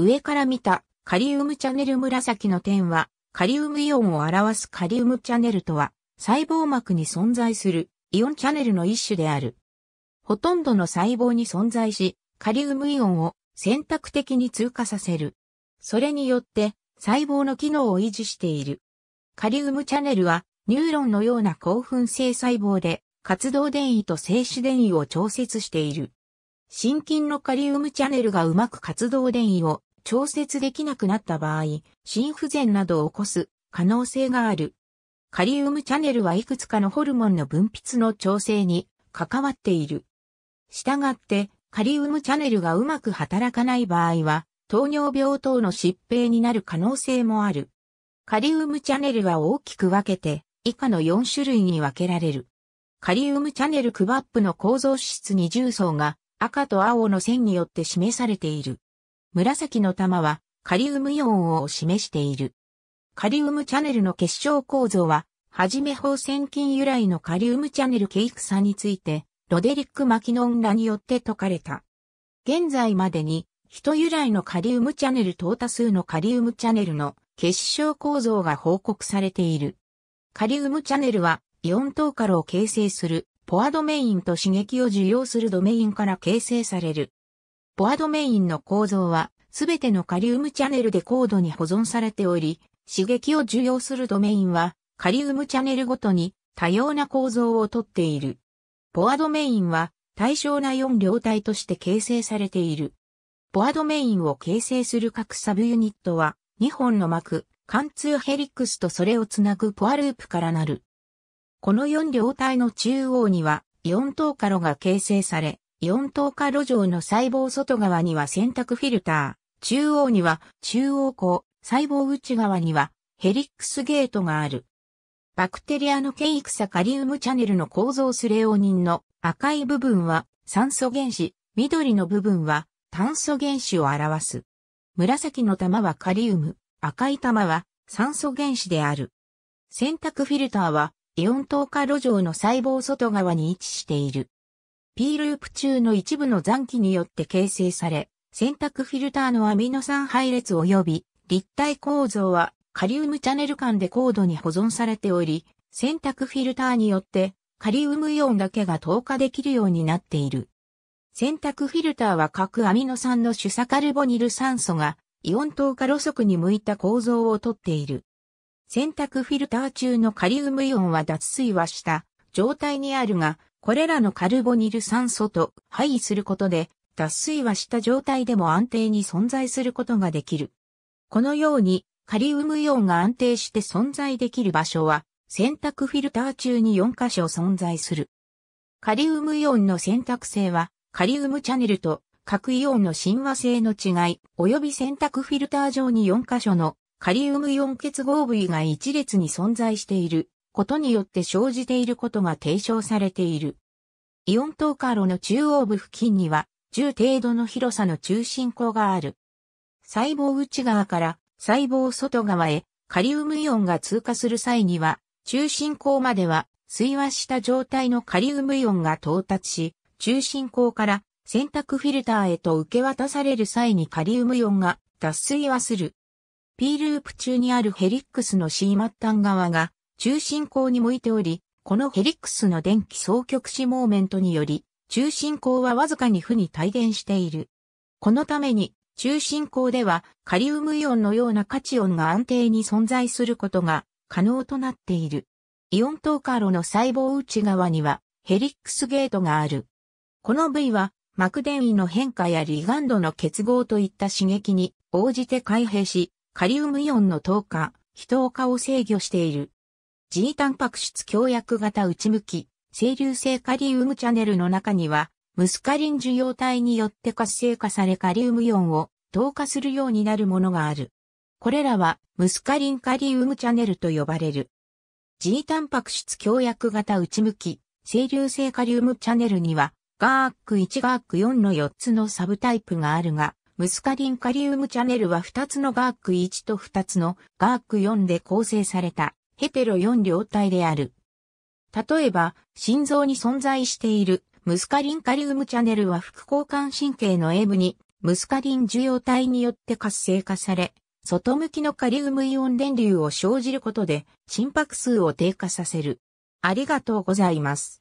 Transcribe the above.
上から見たカリウムチャネル紫の点は、カリウムイオンを表すカリウムチャネルとは、細胞膜に存在するイオンチャネルの一種である。ほとんどの細胞に存在し、カリウムイオンを選択的に通過させる。それによって細胞の機能を維持している。カリウムチャネルはニューロンのような興奮性細胞で活動電位と静止電位を調節している。心筋のカリウムチャネルがうまく活動電位を調節できなくなった場合、心不全などを起こす可能性がある。カリウムチャネルはいくつかのホルモンの分泌の調整に関わっている。したがって、カリウムチャネルがうまく働かない場合は、糖尿病等の疾病になる可能性もある。カリウムチャネルは大きく分けて、以下の4種類に分けられる。カリウムチャネルクバップの構造質に重層が赤と青の線によって示されている。紫の玉はカリウムイオンを示している。カリウムチャネルの結晶構造は、はじめ放線菌由来のカリウムチャネルケイク酸について、ロデリック・マキノンらによって解かれた。現在までに、人由来のカリウムチャネル等多数のカリウムチャネルの結晶構造が報告されている。カリウムチャネルは、イオンーカルを形成するポアドメインと刺激を受容するドメインから形成される。ボアドメインの構造は、すべてのカリウムチャネルで高度に保存されており、刺激を受容するドメインは、カリウムチャネルごとに多様な構造をとっている。ボアドメインは、対称な4両体として形成されている。ボアドメインを形成する各サブユニットは、2本の膜、貫通ヘリックスとそれをつなぐポアループからなる。この4両体の中央には、4等カロが形成され、4等価路上の細胞外側には洗濯フィルター、中央には中央口、細胞内側にはヘリックスゲートがある。バクテリアのケイクサカリウムチャネルの構造スレオニンの赤い部分は酸素原子、緑の部分は炭素原子を表す。紫の玉はカリウム、赤い玉は酸素原子である。洗濯フィルターはイオン透過路上の細胞外側に位置している。P ループ中の一部の残機によって形成され、選択フィルターのアミノ酸配列及び立体構造はカリウムチャネル間で高度に保存されており、選択フィルターによってカリウムイオンだけが透過できるようになっている。選択フィルターは各アミノ酸の主鎖カルボニル酸素がイオン透過路側に向いた構造をとっている。選択フィルター中のカリウムイオンは脱水はした状態にあるが、これらのカルボニル酸素と配異することで、脱水はした状態でも安定に存在することができる。このように、カリウムイオンが安定して存在できる場所は、洗濯フィルター中に4箇所存在する。カリウムイオンの選択性は、カリウムチャネルと核イオンの親和性の違い、及び選択フィルター上に4箇所のカリウムイオン結合部位が一列に存在していることによって生じていることが提唱されている。イオンーカーロの中央部付近には、10程度の広さの中心湖がある。細胞内側から細胞外側へカリウムイオンが通過する際には、中心口までは水和した状態のカリウムイオンが到達し、中心口から洗濯フィルターへと受け渡される際にカリウムイオンが脱水はする。P ループ中にあるヘリックスの C 末端側が中心光に向いており、このヘリックスの電気双極子モーメントにより、中心光はわずかに負に帯電している。このために、中心光ではカリウムイオンのような価値音が安定に存在することが可能となっている。イオントーカロの細胞内側にはヘリックスゲートがある。この部位は膜電位の変化やリガンドの結合といった刺激に応じて開閉し、カリウムイオンの透過、非透過を制御している。G タンパク質強薬型内向き、清流性カリウムチャネルの中には、ムスカリン受容体によって活性化されカリウムイオンを透過するようになるものがある。これらは、ムスカリンカリウムチャネルと呼ばれる。G タンパク質強薬型内向き、清流性カリウムチャネルには、ガーク1ガーク4の4つのサブタイプがあるが、ムスカリンカリウムチャネルは2つのガーク1と2つのガーク4で構成されたヘテロ4両体である。例えば、心臓に存在しているムスカリンカリウムチャネルは副交感神経のエムにムスカリン受容体によって活性化され、外向きのカリウムイオン電流を生じることで心拍数を低下させる。ありがとうございます。